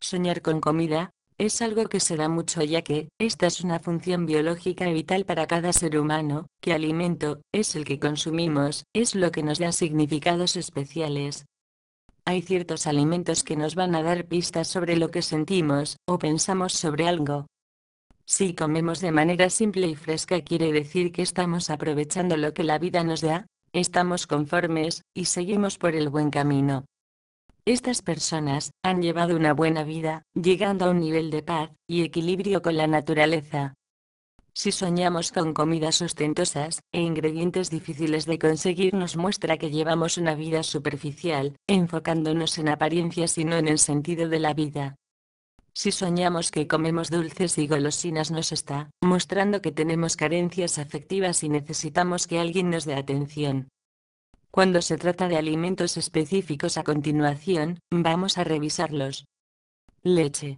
Soñar con comida, es algo que se da mucho ya que, esta es una función biológica vital para cada ser humano, que alimento, es el que consumimos, es lo que nos da significados especiales. Hay ciertos alimentos que nos van a dar pistas sobre lo que sentimos, o pensamos sobre algo. Si comemos de manera simple y fresca quiere decir que estamos aprovechando lo que la vida nos da, estamos conformes, y seguimos por el buen camino. Estas personas han llevado una buena vida, llegando a un nivel de paz y equilibrio con la naturaleza. Si soñamos con comidas ostentosas, e ingredientes difíciles de conseguir nos muestra que llevamos una vida superficial, enfocándonos en apariencias y no en el sentido de la vida. Si soñamos que comemos dulces y golosinas nos está mostrando que tenemos carencias afectivas y necesitamos que alguien nos dé atención. Cuando se trata de alimentos específicos a continuación, vamos a revisarlos. Leche.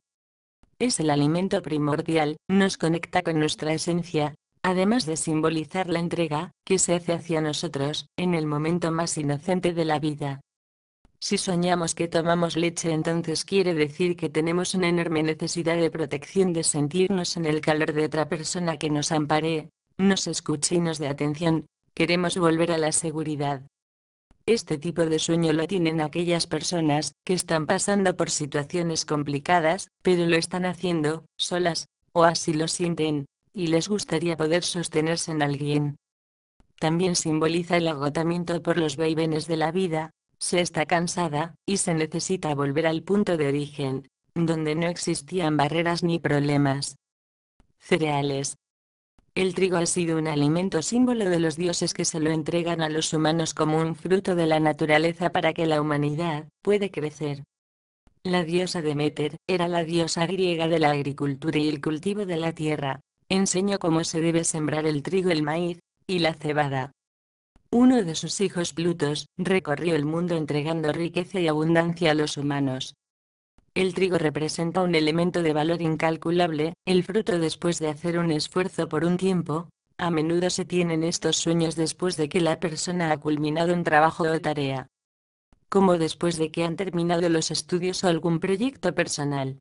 Es el alimento primordial, nos conecta con nuestra esencia, además de simbolizar la entrega, que se hace hacia nosotros, en el momento más inocente de la vida. Si soñamos que tomamos leche entonces quiere decir que tenemos una enorme necesidad de protección de sentirnos en el calor de otra persona que nos ampare, nos escuche y nos dé atención, queremos volver a la seguridad. Este tipo de sueño lo tienen aquellas personas que están pasando por situaciones complicadas, pero lo están haciendo, solas, o así lo sienten, y les gustaría poder sostenerse en alguien. También simboliza el agotamiento por los vaivenes de la vida, se está cansada, y se necesita volver al punto de origen, donde no existían barreras ni problemas. Cereales, el trigo ha sido un alimento símbolo de los dioses que se lo entregan a los humanos como un fruto de la naturaleza para que la humanidad puede crecer. La diosa Demeter era la diosa griega de la agricultura y el cultivo de la tierra. Enseñó cómo se debe sembrar el trigo, el maíz y la cebada. Uno de sus hijos Plutos recorrió el mundo entregando riqueza y abundancia a los humanos. El trigo representa un elemento de valor incalculable, el fruto después de hacer un esfuerzo por un tiempo, a menudo se tienen estos sueños después de que la persona ha culminado un trabajo o tarea. Como después de que han terminado los estudios o algún proyecto personal.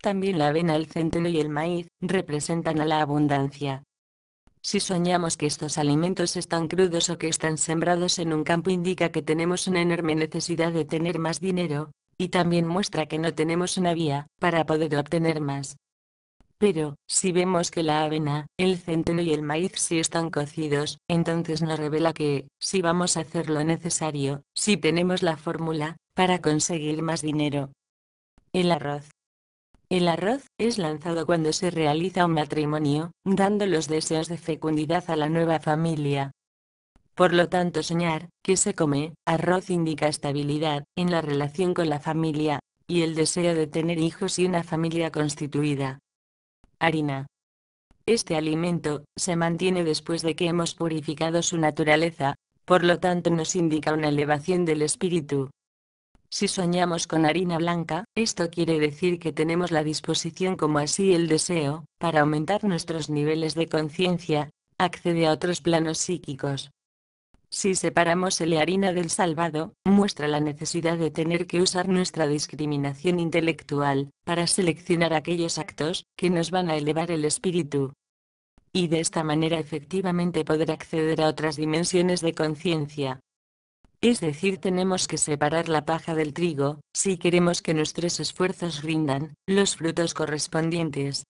También la avena, el centeno y el maíz representan a la abundancia. Si soñamos que estos alimentos están crudos o que están sembrados en un campo indica que tenemos una enorme necesidad de tener más dinero, y también muestra que no tenemos una vía, para poder obtener más. Pero, si vemos que la avena, el centeno y el maíz sí están cocidos, entonces nos revela que, si vamos a hacer lo necesario, si tenemos la fórmula, para conseguir más dinero. El arroz. El arroz es lanzado cuando se realiza un matrimonio, dando los deseos de fecundidad a la nueva familia, por lo tanto soñar, que se come, arroz indica estabilidad, en la relación con la familia, y el deseo de tener hijos y una familia constituida. Harina. Este alimento, se mantiene después de que hemos purificado su naturaleza, por lo tanto nos indica una elevación del espíritu. Si soñamos con harina blanca, esto quiere decir que tenemos la disposición como así el deseo, para aumentar nuestros niveles de conciencia, accede a otros planos psíquicos. Si separamos el harina del salvado, muestra la necesidad de tener que usar nuestra discriminación intelectual, para seleccionar aquellos actos, que nos van a elevar el espíritu. Y de esta manera efectivamente poder acceder a otras dimensiones de conciencia. Es decir, tenemos que separar la paja del trigo, si queremos que nuestros esfuerzos rindan, los frutos correspondientes.